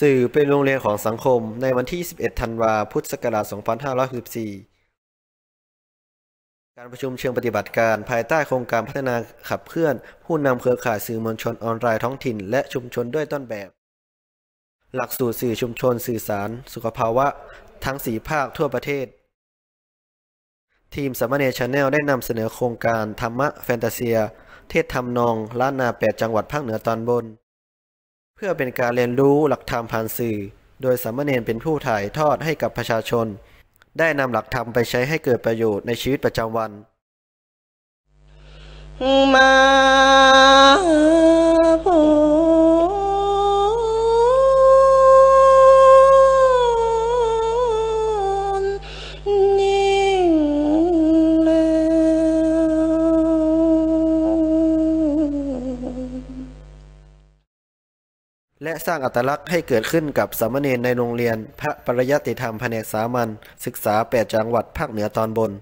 สื่อเป็นโรงเรียนของสังคมในวันที่ 11 ธันวาพุทธศักราช 2564การประชุมเชิงปฏิบัติการภายใต้โครงการพัฒนาขับเคลื่อน ผู้นำเครือข่ายสื่อมวลชนออนไลน์ท้องถิ่น และชุมชนด้วยต้นแบบ หลักสูตรสื่อชุมชนสื่อสาร สุขภาวะ ทั้งสีภาคทั่วประเทศ ทีมสมเนชแนลได้นำเสนอโครงการธรรมะแฟนตาเซีย เทศธรรมนองล้านนาแปดจังหวัดภาคเหนือตอนบนเพื่อเป็นการเรียนรู้หลักธรรมผ่านสื่อ โดยสามเณรเป็นผู้ถ่ายทอดให้กับประชาชน ได้นำหลักธรรมไปใช้ให้เกิดประโยชน์ในชีวิตประจำวันมาและสร้างอัตลักษณ์ให้เกิดขึ้นกับสามเณรในโรงเรียน พระปริยัติธรรมแผนกสามัญศึกษา 8จังหวัดภาคเหนือตอนบน